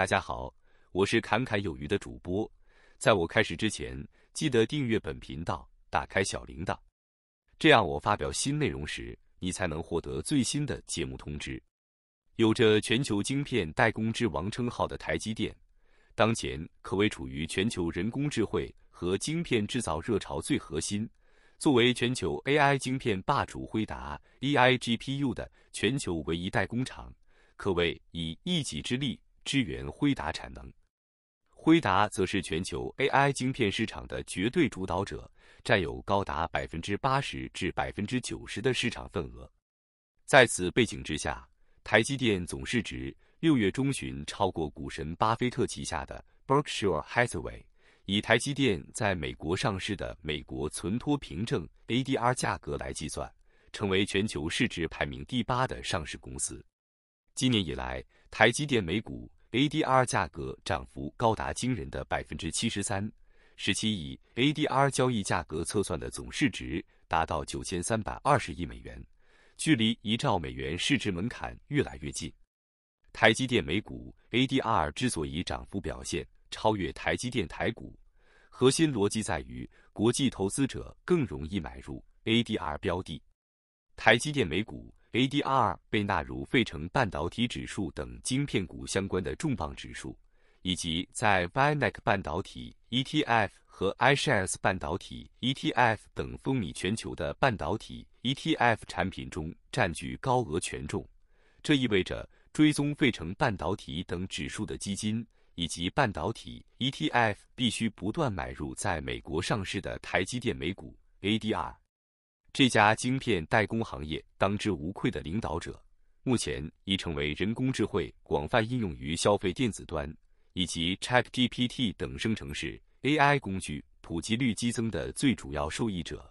大家好，我是侃侃有余的主播。在我开始之前，记得订阅本频道，打开小铃铛，这样我发表新内容时，你才能获得最新的节目通知。有着全球晶片代工之王称号的台积电，当前可谓处于全球人工智慧和晶片制造热潮最核心。作为全球 AI 晶片霸主辉达 e i g p u 的全球唯一代工厂，可谓以一己之力。支援辉达产能，辉达则是全球 AI 晶片市场的绝对主导者，占有高达百分之八十至百分之九十的市场份额。在此背景之下，台积电总市值六月中旬超过股神巴菲特旗下的 Berkshire Hathaway，以台积电在美国上市的美国存托凭证 ADR 价格来计算，成为全球市值排名第八的上市公司。今年以来，台积电每股 ADR 价格涨幅高达惊人的百分之七十三，使其以 ADR 交易价格测算的总市值达到九千三百二十亿美元，距离一兆美元市值门槛越来越近。台积电每股 ADR 之所以涨幅表现超越台积电台股，核心逻辑在于国际投资者更容易买入 ADR 标的，台积电每股。ADR 被纳入费城半导体指数等晶片股相关的重磅指数，以及在 Vanek 半导体 ETF 和 iShares 半导体 ETF 等风靡全球的半导体 ETF 产品中占据高额权重。这意味着追踪费城半导体等指数的基金以及半导体 ETF 必须不断买入在美国上市的台积电美股 ADR。这家晶片代工行业当之无愧的领导者，目前已成为人工智慧广泛应用于消费电子端，以及 ChatGPT 等生成式 AI 工具普及率激增的最主要受益者。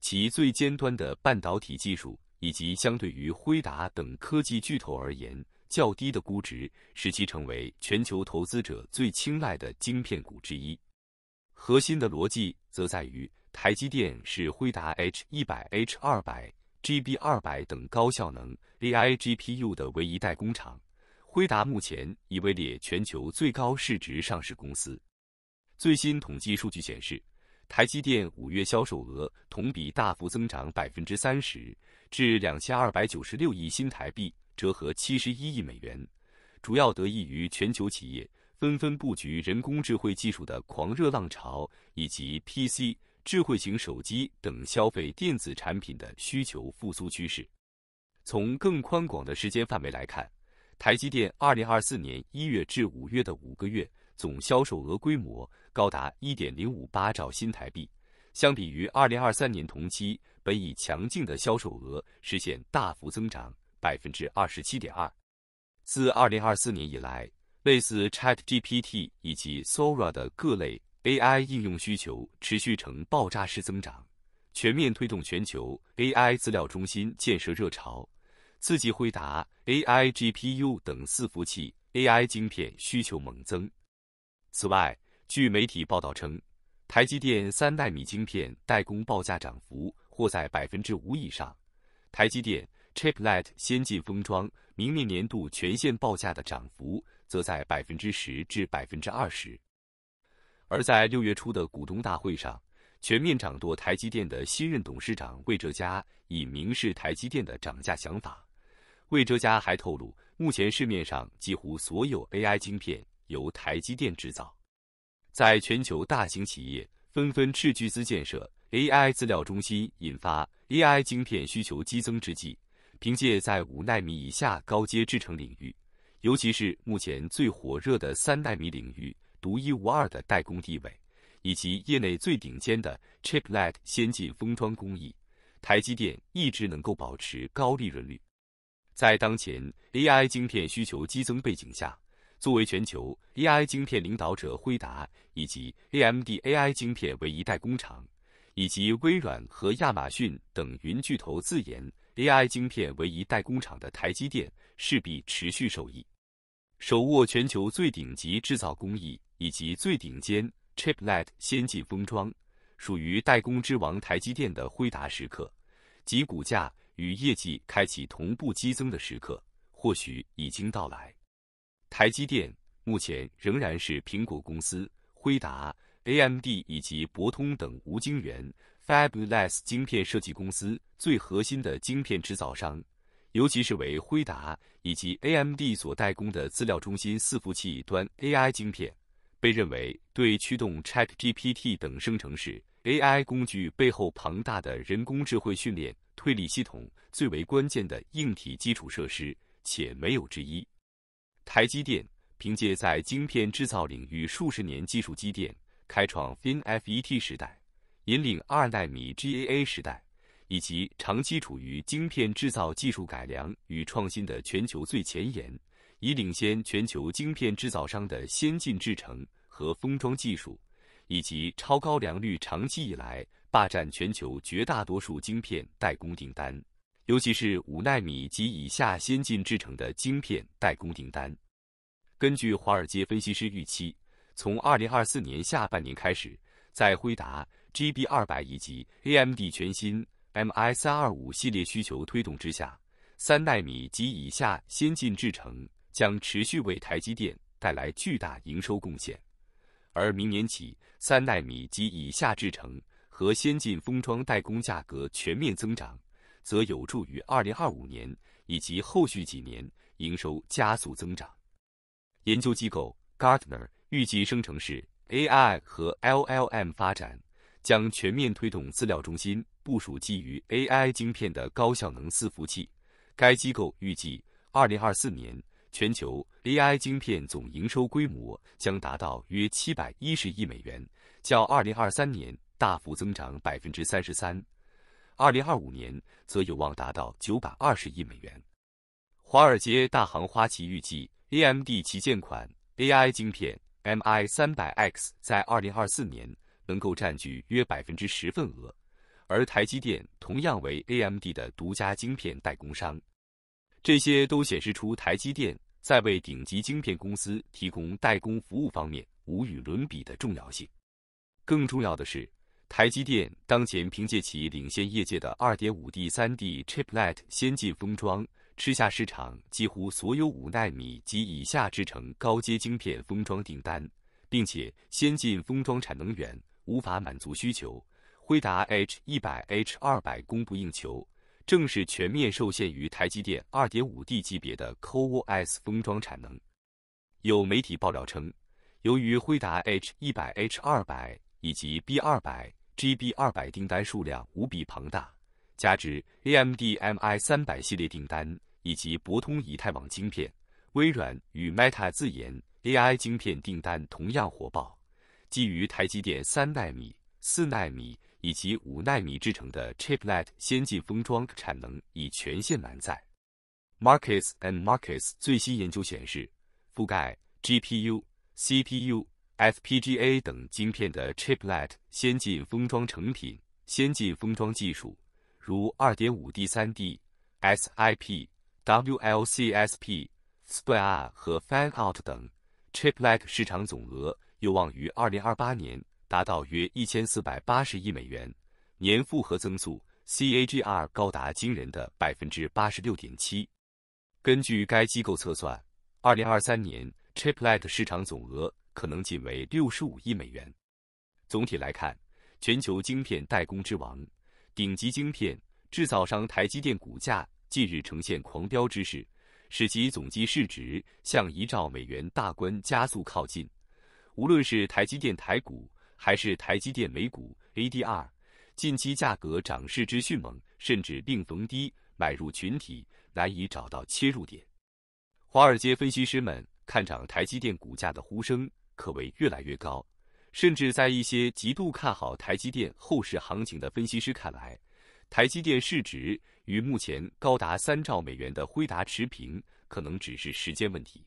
其最尖端的半导体技术，以及相对于辉达等科技巨头而言较低的估值，使其成为全球投资者最青睐的晶片股之一。核心的逻辑则在于。台积电是辉达 H 一百、H 二百、GB 二百等高效能 AI GPU 的唯一代工厂。辉达目前已位列全球最高市值上市公司。最新统计数据显示，台积电五月销售额同比大幅增长百分之三十，至两千二百九十六亿新台币，折合七十一亿美元，主要得益于全球企业纷纷布局人工智慧技术的狂热浪潮，以及 PC。智慧型手机等消费电子产品的需求复苏趋势。从更宽广的时间范围来看，台积电2024年1月至5月的5个月总销售额规模高达1.058兆新台币，相比于2023年同期本已强劲的销售额实现大幅增长，百分之二十七点二。自2024年以来，类似 ChatGPT 以及 Sora 的各类 AI 应用需求持续呈爆炸式增长，全面推动全球 AI 资料中心建设热潮，刺激辉达 AI GPU 等伺服器 AI 晶片需求猛增。此外，据媒体报道称，台积电三纳米晶片代工报价涨幅或在百分之五以上，台积电 Chiplet 先进封装明年年度全线报价的涨幅则在百分之十至百分之二十。而在六月初的股东大会上，全面掌舵台积电的新任董事长魏哲嘉以明示台积电的涨价想法。魏哲嘉还透露，目前市面上几乎所有 AI 晶片由台积电制造。在全球大型企业纷纷斥巨资建设 AI 资料中心，引发 AI 晶片需求激增之际，凭借在五纳米以下高阶制程领域，尤其是目前最火热的三纳米领域。独一无二的代工地位，以及业内最顶尖的 Chiplet 先进封装工艺，台积电一直能够保持高利润率。在当前 AI 晶片需求激增背景下，作为全球 AI 晶片领导者，辉达以及 AMD AI 晶片为一代工厂，以及微软和亚马逊等云巨头自研 AI 晶片为一代工厂的台积电，势必持续受益。手握全球最顶级制造工艺以及最顶尖 chiplet 先进封装，属于代工之王台积电的辉达时刻，即股价与业绩开启同步激增的时刻，或许已经到来。台积电目前仍然是苹果公司、辉达、AMD 以及博通等无晶圆 fab-less 晶片设计公司最核心的晶片制造商，尤其是为辉达。以及 AMD 所代工的资料中心伺服器端 AI 芯片，被认为对驱动 ChatGPT 等生成式 AI 工具背后庞大的人工智慧训练推理系统最为关键的硬体基础设施，且没有之一。台积电凭借在晶片制造领域数十年技术积淀，开创 FinFET 时代，引领二纳米 GAA 时代。以及长期处于晶片制造技术改良与创新的全球最前沿，已领先全球晶片制造商的先进制程和封装技术，以及超高良率，长期以来霸占全球绝大多数晶片代工订单，尤其是五纳米及以下先进制程的晶片代工订单。根据华尔街分析师预期，从二零二四年下半年开始，在辉达 GB 二百以及 AMD 全新。MI 三二五系列需求推动之下，三纳米及以下先进制程将持续为台积电带来巨大营收贡献。而明年起，三纳米及以下制程和先进封装代工价格全面增长，则有助于2025年以及后续几年营收加速增长。研究机构 Gartner 预计，生成式 AI 和 LLM 发展。将全面推动资料中心部署基于 AI 晶片的高效能伺服器。该机构预计，二零二四年全球 AI 晶片总营收规模将达到约七百一十亿美元，较二零二三年大幅增长百分之三十三。二零二五年则有望达到九百二十亿美元。华尔街大行花旗预计，AMD 旗舰款 AI 晶片 MI 三百 X 在二零二四年。能够占据约百分之十份额，而台积电同样为 AMD 的独家晶片代工商。这些都显示出台积电在为顶级晶片公司提供代工服务方面无与伦比的重要性。更重要的是，台积电当前凭借其领先业界的二点五 D、三 D Chiplet 先进封装，吃下市场几乎所有五纳米及以下制程高阶晶片封装订单，并且先进封装产能源无法满足需求，辉达 H 一百、H 二百供不应求，正是全面受限于台积电 2.5D 级别的 CoWoS 封装产能。有媒体爆料称，由于辉达 H 一百、H 二百以及 B 二百、GB 二百订单数量无比庞大，加之 AMD MI 三百系列订单以及博通以太网晶片、微软与 Meta 自研 AI 晶片订单同样火爆。基于台积电三纳米、四纳米以及五纳米制成的 Chiplet 先进封装产能已全线满载。Markets and Markets 最新研究显示，覆盖 GPU、CPU、FPGA 等晶片的 Chiplet 先进封装成品、先进封装技术，如 2.5D、3D、SiP、WLCSP、Spir 和 Fanout 等 Chiplet 市场总额。有望于二零二八年达到约一千四百八十亿美元，年复合增速 CAGR 高达惊人的百分之八十六点七。根据该机构测算，二零二三年 Chiplet 市场总额可能仅为六十五亿美元。总体来看，全球晶片代工之王、顶级晶片制造商台积电股价近日呈现狂飙之势，使其总计市值向一兆美元大关加速靠近。无论是台积电台股，还是台积电美股 ADR，近期价格涨势之迅猛，甚至令逢低买入群体难以找到切入点。华尔街分析师们看涨台积电股价的呼声可谓越来越高，甚至在一些极度看好台积电后市行情的分析师看来，台积电市值与目前高达三兆美元的辉达持平，可能只是时间问题。